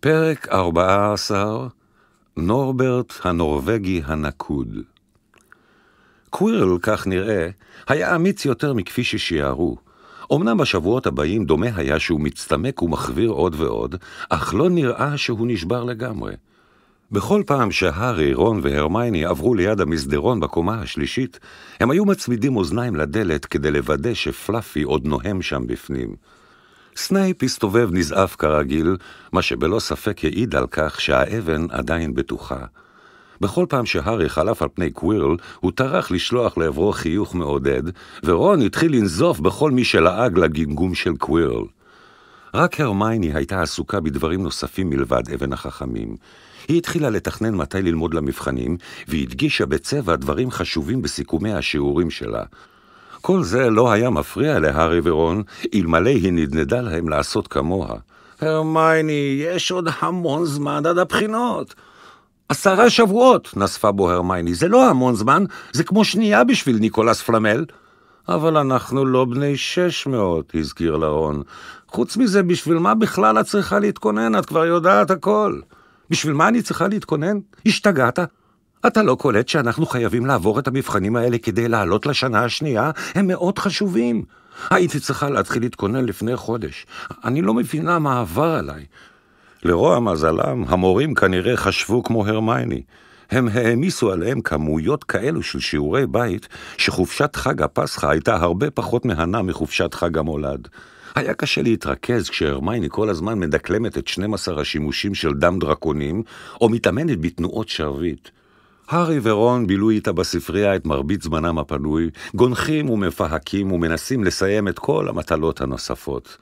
פרק 14 נורברט הנורבגי הנקוד קווירל, כך נראה, היה אמיץ יותר מכפי ששיערו. אמנם בשבועות הבאים דומה היה שהוא מצטמק ומחוויר עוד ועוד, אך לא נראה שהוא נשבר לגמרי. בכל פעם שהארי, רון והרמייני עברו ליד המסדרון בקומה השלישית, הם היו מצמידים אוזניים לדלת כדי לוודא שפלאפי עוד נוהם שם בפנים. סנייפ הסתובב נזעף כרגיל, מה שבלא ספק העיד על כך שהאבן עדיין בטוחה. בכל פעם שהארי חלף על פני קווירל, הוא טרח לשלוח לעברו חיוך מעודד, ורון התחיל לנזוף בכל מי שלעג לגמגום של קווירל. רק הרמייני הייתה עסוקה בדברים נוספים מלבד אבן החכמים. היא התחילה לתכנן מתי ללמוד למבחנים, והדגישה בצבע דברים חשובים בסיכומי השיעורים שלה. כל זה לא היה מפריע להארי ורון, אלמלא היא נדנדה להם לעשות כמוה. הרמייני, יש עוד המון זמן עד הבחינות. עשרה שבועות, נספה בו הרמייני. זה לא המון זמן, זה כמו שנייה בשביל ניקולס פלמל. אבל אנחנו לא בני שש מאות, הזכיר לה רון. חוץ מזה, בשביל מה בכלל את צריכה להתכונן? את כבר יודעת הכל. בשביל מה אני צריכה להתכונן? השתגעת? אתה לא קולט שאנחנו חייבים לעבור את המבחנים האלה כדי לעלות לשנה השנייה? הם מאוד חשובים. הייתי צריכה להתחיל להתכונן לפני חודש. אני לא מבינה מה עבר עליי. לרוע מזלם, המורים כנראה חשבו כמו הרמייני. הם העמיסו עליהם כמויות כאלו של שיעורי בית, שחופשת חג הפסחא הייתה הרבה פחות מהנה מחופשת חג המולד. היה קשה להתרכז כשהרמייני כל הזמן מדקלמת את 12 השימושים של דם דרקונים, או מתאמנת בתנועות שרביט. הארי ורון בילו איתה בספרייה את מרבית זמנם הפנוי, גונחים ומפהקים ומנסים לסיים את כל המטלות הנוספות.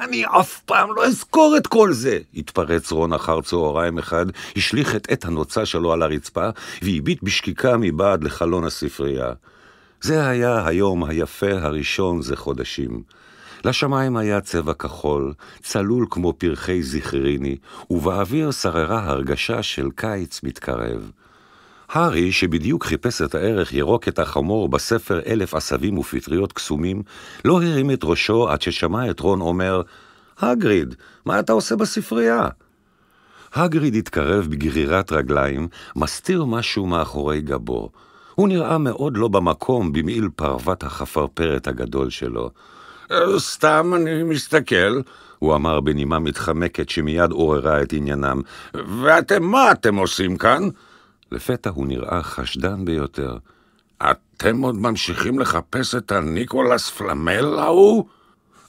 אני אף פעם לא אזכור את כל זה! התפרץ רון אחר צהריים אחד, השליך את עת הנוצה שלו על הרצפה, והביט בשקיקה מבעד לחלון הספרייה. זה היה היום היפה הראשון זה חודשים. לשמיים היה צבע כחול, צלול כמו פרחי זכריני, ובאוויר שררה הרגשה של קיץ מתקרב. הארי, שבדיוק חיפש את הערך ירוק את החמור בספר אלף עשבים ופטריות קסומים, לא הרים את ראשו עד ששמע את רון אומר, הגריד, מה אתה עושה בספרייה? הגריד התקרב בגרירת רגליים, מסתיר משהו מאחורי גבו. הוא נראה מאוד לא במקום במעיל פרוות החפרפרת הגדול שלו. אה, סתם אני מסתכל, הוא אמר בנימה מתחמקת שמיד עוררה את עניינם. ואתם, מה אתם עושים כאן? לפתע הוא נראה חשדן ביותר. אתם עוד ממשיכים לחפש את הניקולס פלמל ההוא?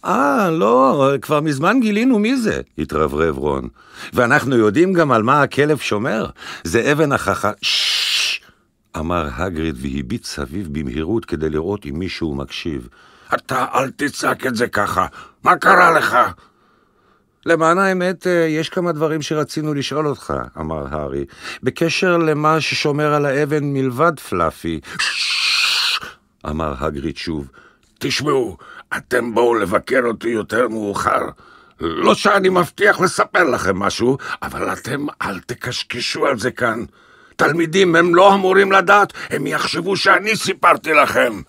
אה, לא, כבר מזמן גילינו מי זה, התרברב רון. ואנחנו יודעים גם על מה הכלב שומר. זה אבן החכה... ששש! אמר הגריד והביט סביב במהירות כדי לראות אם מישהו מקשיב. אתה אל תצעק את זה ככה, מה קרה לך? למען האמת, אה, יש כמה דברים שרצינו לשאול אותך, אמר הארי, בקשר למה ששומר על האבן מלבד פלאפי. אמר הגריד שוב, תשמעו, אתם בואו לבקר אותי יותר מאוחר. לא שאני מבטיח לספר לכם משהו, אבל אתם אל תקשקשו על זה כאן. תלמידים, הם לא אמורים לדעת, הם יחשבו שאני סיפרתי לכם.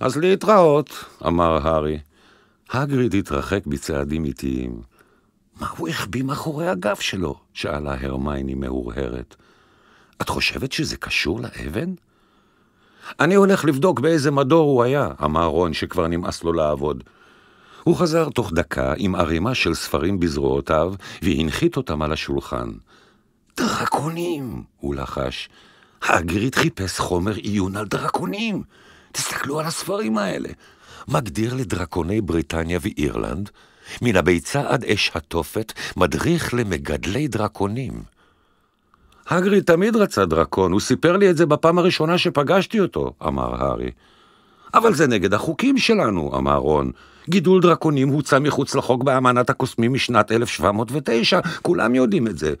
אז להתראות, אמר הארי. הגריד התרחק בצעדים איטיים. מה הוא החביא מאחורי הגב שלו? שאלה הרמייני מהורהרת. את חושבת שזה קשור לאבן? אני הולך לבדוק באיזה מדור הוא היה, אמר רון, שכבר נמאס לו לעבוד. הוא חזר תוך דקה עם ערימה של ספרים בזרועותיו, והנחית אותם על השולחן. דרקונים! הוא לחש. האגרית חיפש חומר עיון על דרקונים. תסתכלו על הספרים האלה. מגדיר לדרקוני בריטניה ואירלנד, מן הביצה עד אש התופת, מדריך למגדלי דרקונים. הגריד תמיד רצה דרקון, הוא סיפר לי את זה בפעם הראשונה שפגשתי אותו, אמר הארי. אבל זה נגד החוקים שלנו, אמר רון. גידול דרקונים הוצא מחוץ לחוק באמנת הקוסמים משנת 1709, כולם יודעים את זה.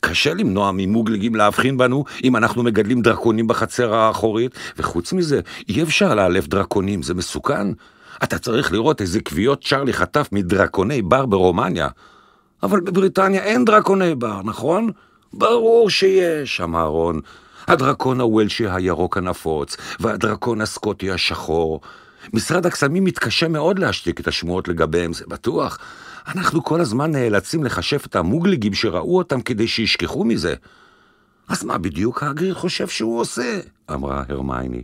קשה למנוע ממוגלגים להבחין בנו אם אנחנו מגדלים דרקונים בחצר האחורית, וחוץ מזה, אי אפשר לאלף דרקונים, זה מסוכן. אתה צריך לראות איזה כוויות צ'רלי חטף מדרקוני בר ברומניה. אבל בבריטניה אין דרקוני בר, נכון? ברור שיש, אמר רון. הדרקון הוולשי הירוק הנפוץ, והדרקון הסקוטי השחור. משרד הקסמים מתקשה מאוד להשתיק את השמועות לגביהם, זה בטוח. אנחנו כל הזמן נאלצים לחשף את המוגליגים שראו אותם כדי שישכחו מזה. אז מה בדיוק האגריר חושב שהוא עושה? אמרה הרמייני.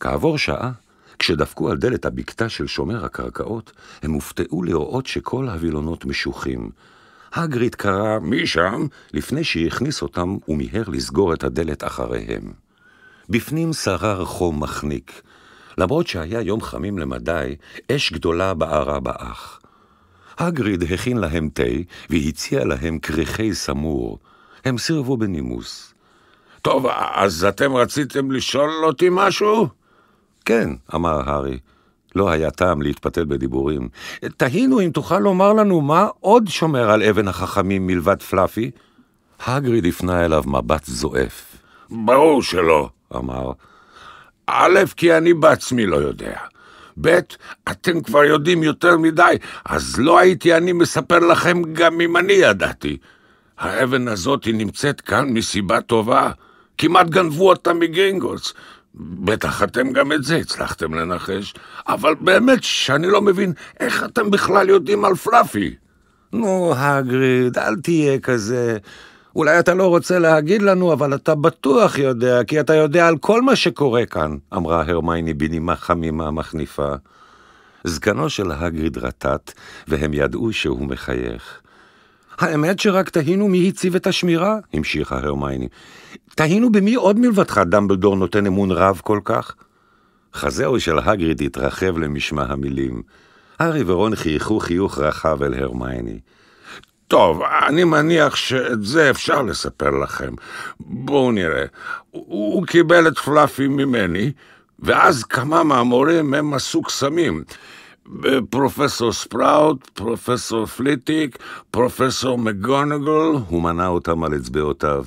כעבור שעה כשדפקו על דלת הבקתה של שומר הקרקעות, הם הופתעו לראות שכל הווילונות משוחים. הגריד קרא "מי שם?" לפני שהכניס אותם ומיהר לסגור את הדלת אחריהם. בפנים שרר חום מחניק. למרות שהיה יום חמים למדי, אש גדולה בערה באח. הגריד הכין להם תה והציע להם כריכי סמור. הם סירבו בנימוס. טוב, אז אתם רציתם לשאול אותי משהו? כן, אמר הארי, לא היה טעם להתפתל בדיבורים. תהינו אם תוכל לומר לנו מה עוד שומר על אבן החכמים מלבד פלאפי? הגריד הפנה אליו מבט זועף. ברור שלא, אמר. א', כי אני בעצמי לא יודע. ב', אתם כבר יודעים יותר מדי, אז לא הייתי אני מספר לכם גם אם אני ידעתי. האבן הזאת נמצאת כאן מסיבה טובה. כמעט גנבו אותה מגרינגולס. בטח אתם גם את זה הצלחתם לנחש, אבל באמת שאני לא מבין איך אתם בכלל יודעים על פלאפי. נו, הגריד, אל תהיה כזה. אולי אתה לא רוצה להגיד לנו, אבל אתה בטוח יודע, כי אתה יודע על כל מה שקורה כאן, אמרה הרמייני בנימה חמימה מחניפה. זקנו של הגריד רטט, והם ידעו שהוא מחייך. האמת שרק תהינו מי הציב את השמירה, המשיכה הרמייני. תהינו במי עוד מלבדך דמבלדור נותן אמון רב כל כך? חזהו של הגריד התרחב למשמע המילים. הארי ורון חייכו חיוך רחב אל הרמייני. טוב, אני מניח שאת זה אפשר לספר לכם. בואו נראה. הוא, הוא קיבל את פלאפי ממני, ואז כמה מהמורים הם עשו קסמים. פרופסור ספראוט, פרופסור פליטיק, פרופסור מגונגל, הוא מנה אותם על אצבעותיו.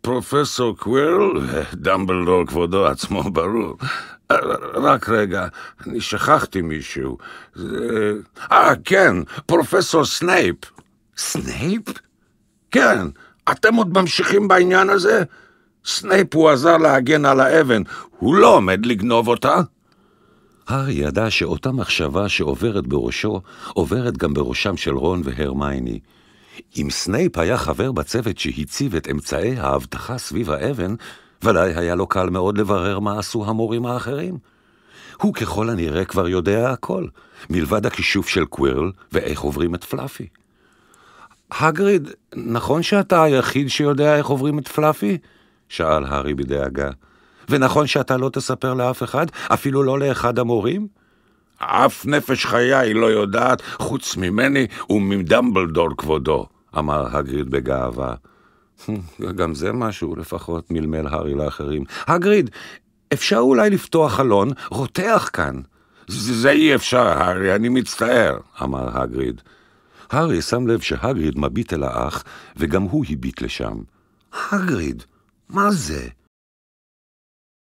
פרופסור קווירל, דמבלדור כבודו עצמו ברור. רק רגע, אני שכחתי מישהו. אה, זה... כן, פרופסור סנייפ. סנייפ? כן, אתם עוד ממשיכים בעניין הזה? סנייפ הוא עזר להגן על האבן, הוא לא עומד לגנוב אותה. הארי ידע שאותה מחשבה שעוברת בראשו, עוברת גם בראשם של רון והרמייני. אם סנייפ היה חבר בצוות שהציב את אמצעי האבטחה סביב האבן, ודאי היה לו קל מאוד לברר מה עשו המורים האחרים. הוא ככל הנראה כבר יודע הכל, מלבד הכישוף של קווירל ואיך עוברים את פלאפי. הגריד, נכון שאתה היחיד שיודע איך עוברים את פלאפי? שאל הארי בדאגה. ונכון שאתה לא תספר לאף אחד, אפילו לא לאחד המורים? אף נפש חיה היא לא יודעת, חוץ ממני ומדמבלדור כבודו, אמר הגריד בגאווה. גם זה משהו לפחות, מלמל הארי לאחרים. הגריד, אפשר אולי לפתוח חלון, רותח כאן. זה אי אפשר, הארי, אני מצטער, אמר הגריד. הארי שם לב שהגריד מביט אל האח, וגם הוא הביט לשם. הגריד, מה זה?